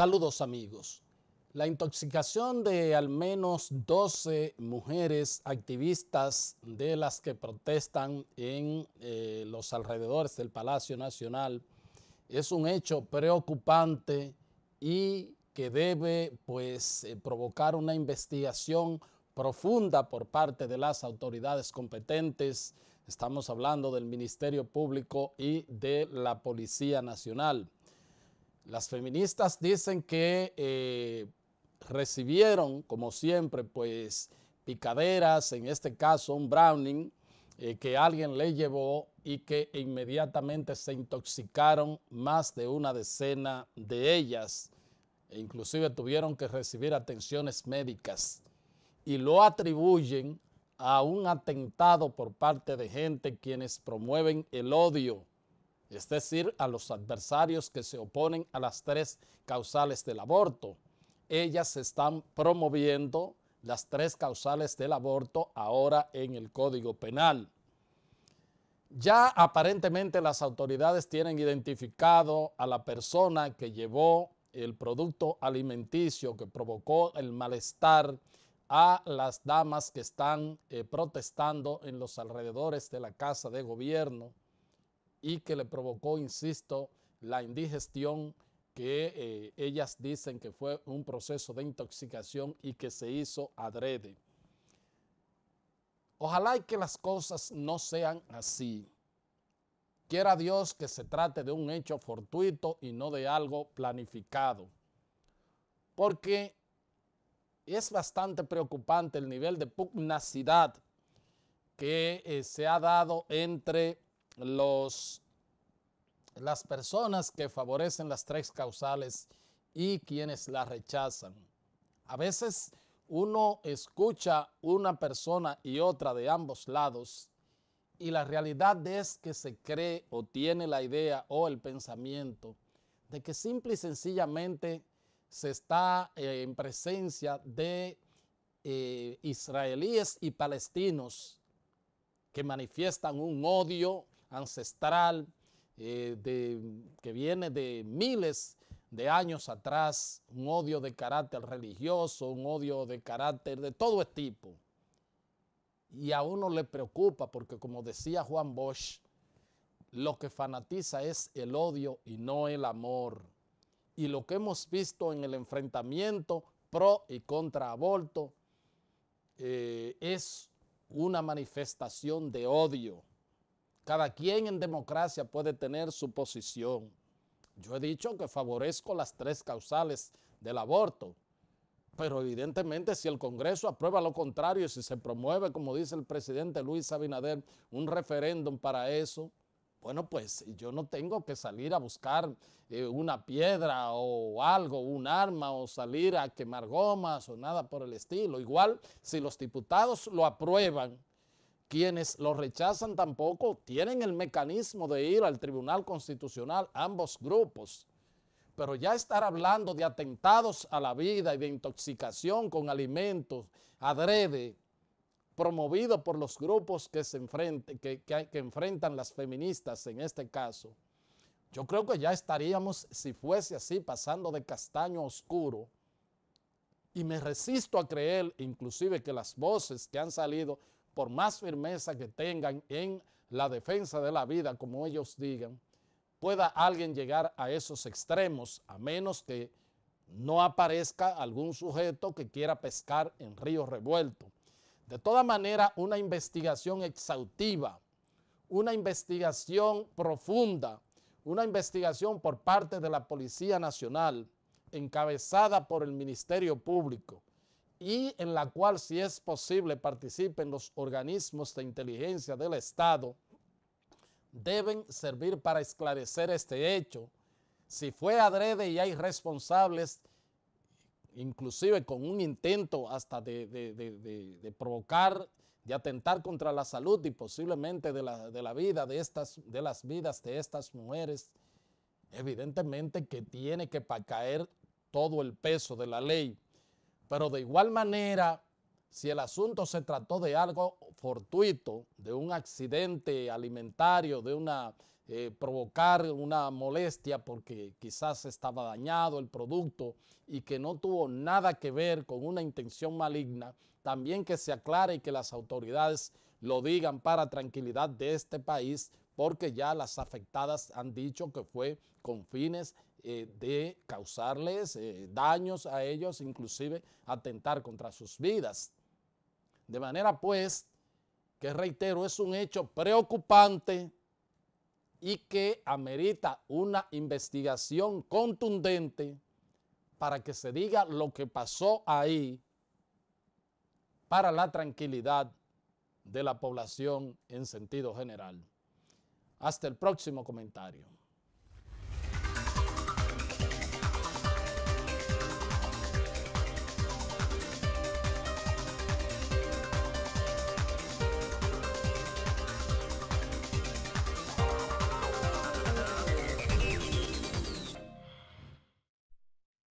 Saludos amigos. La intoxicación de al menos 12 mujeres activistas de las que protestan en eh, los alrededores del Palacio Nacional es un hecho preocupante y que debe pues eh, provocar una investigación profunda por parte de las autoridades competentes. Estamos hablando del Ministerio Público y de la Policía Nacional. Las feministas dicen que eh, recibieron, como siempre, pues picaderas, en este caso un browning, eh, que alguien le llevó y que inmediatamente se intoxicaron más de una decena de ellas. E inclusive tuvieron que recibir atenciones médicas y lo atribuyen a un atentado por parte de gente quienes promueven el odio es decir, a los adversarios que se oponen a las tres causales del aborto. Ellas están promoviendo las tres causales del aborto ahora en el Código Penal. Ya aparentemente las autoridades tienen identificado a la persona que llevó el producto alimenticio que provocó el malestar a las damas que están eh, protestando en los alrededores de la Casa de Gobierno y que le provocó, insisto, la indigestión que eh, ellas dicen que fue un proceso de intoxicación y que se hizo adrede. Ojalá y que las cosas no sean así. Quiera Dios que se trate de un hecho fortuito y no de algo planificado. Porque es bastante preocupante el nivel de pugnacidad que eh, se ha dado entre los, las personas que favorecen las tres causales y quienes las rechazan. A veces uno escucha una persona y otra de ambos lados y la realidad es que se cree o tiene la idea o el pensamiento de que simple y sencillamente se está eh, en presencia de eh, israelíes y palestinos que manifiestan un odio ancestral eh, de, que viene de miles de años atrás, un odio de carácter religioso, un odio de carácter de todo tipo. Y a uno le preocupa porque como decía Juan Bosch, lo que fanatiza es el odio y no el amor. Y lo que hemos visto en el enfrentamiento pro y contra aborto eh, es una manifestación de odio cada quien en democracia puede tener su posición. Yo he dicho que favorezco las tres causales del aborto, pero evidentemente si el Congreso aprueba lo contrario, si se promueve, como dice el presidente Luis Abinader, un referéndum para eso, bueno, pues yo no tengo que salir a buscar eh, una piedra o algo, un arma o salir a quemar gomas o nada por el estilo. Igual, si los diputados lo aprueban, quienes lo rechazan tampoco tienen el mecanismo de ir al Tribunal Constitucional, ambos grupos. Pero ya estar hablando de atentados a la vida y de intoxicación con alimentos adrede, promovido por los grupos que, se que, enfrentan las feministas en este caso, yo creo que ya estaríamos, si fuese así, pasando de castaño oscuro. Y me resisto a creer, inclusive, que las voces que han salido por más firmeza que tengan en la defensa de la vida, como ellos digan, pueda alguien llegar a esos extremos, a menos que no aparezca algún sujeto que quiera pescar en río revuelto. De toda manera, una investigación exhaustiva, una investigación profunda, una investigación por parte de la Policía Nacional, encabezada por el Ministerio Público, y en la cual, si es posible, participen los organismos de inteligencia del Estado, deben servir para esclarecer este hecho. Si fue adrede y hay responsables, inclusive con un intento hasta de, provocar, de atentar contra la salud y posiblemente de la, vida de, estas, de las vidas de estas mujeres, evidentemente que tiene que caer todo el peso de la ley. Pero de igual manera, si el asunto se trató de algo fortuito, de un accidente alimentario, de una eh, provocar una molestia porque quizás estaba dañado el producto y que no tuvo nada que ver con una intención maligna, también que se aclare y que las autoridades lo digan para tranquilidad de este país, porque ya las afectadas han dicho que fue con fines eh, de causarles eh, daños a ellos, inclusive atentar contra sus vidas. De manera pues que reitero, es un hecho preocupante y que amerita una investigación contundente para que se diga lo que pasó ahí para la tranquilidad de la población en sentido general. Hasta el próximo comentario.